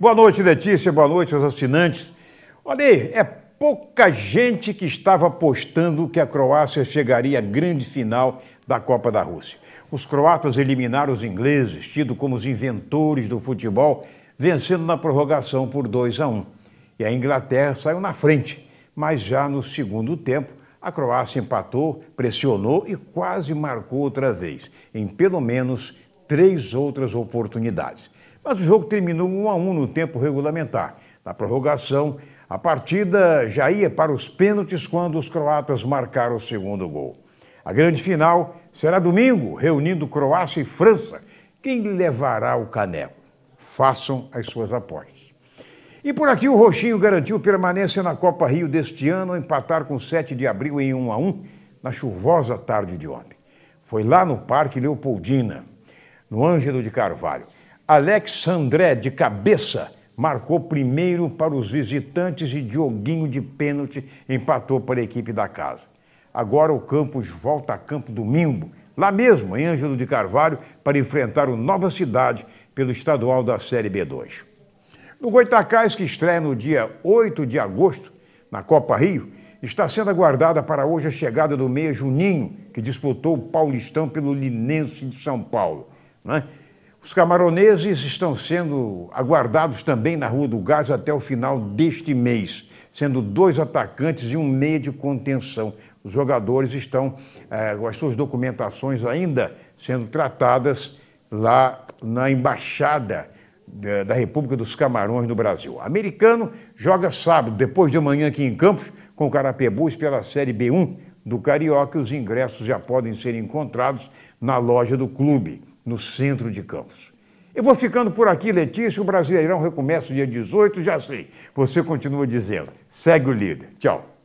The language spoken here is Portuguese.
Boa noite, Letícia. Boa noite aos assinantes. Olha aí, é pouca gente que estava apostando que a Croácia chegaria à grande final da Copa da Rússia. Os croatas eliminaram os ingleses, tidos como os inventores do futebol, vencendo na prorrogação por 2 a 1. E a Inglaterra saiu na frente, mas já no segundo tempo, a Croácia empatou, pressionou e quase marcou outra vez, em pelo menos três outras oportunidades. Mas o jogo terminou 1 a 1 no tempo regulamentar. Na prorrogação, a partida já ia para os pênaltis quando os croatas marcaram o segundo gol. A grande final será domingo, reunindo Croácia e França. Quem levará o caneco? Façam as suas apostas. E por aqui o Roxinho garantiu permanência na Copa Rio deste ano, ao empatar com 7 de abril em 1 a 1 na chuvosa tarde de ontem. Foi lá no Parque Leopoldina, no Ângelo de Carvalho. Alexandré de cabeça, marcou primeiro para os visitantes e Dioguinho de pênalti empatou para a equipe da casa. Agora o Campos volta a campo domingo, lá mesmo, em Ângelo de Carvalho, para enfrentar o Nova Cidade pelo estadual da Série B2. No Goitacás, que estreia no dia 8 de agosto, na Copa Rio, está sendo aguardada para hoje a chegada do meia Juninho, que disputou o Paulistão pelo Linense de São Paulo. Né? Os camaroneses estão sendo aguardados também na Rua do Gás até o final deste mês, sendo dois atacantes e um meio de contenção. Os jogadores estão eh, com as suas documentações ainda sendo tratadas lá na Embaixada eh, da República dos Camarões no Brasil. O americano joga sábado, depois de amanhã aqui em Campos, com o Carapebus pela Série B1 do Carioca. Os ingressos já podem ser encontrados na loja do clube no centro de Campos. Eu vou ficando por aqui, Letícia. O Brasileirão recomeça dia 18, já sei. Você continua dizendo. Segue o líder. Tchau.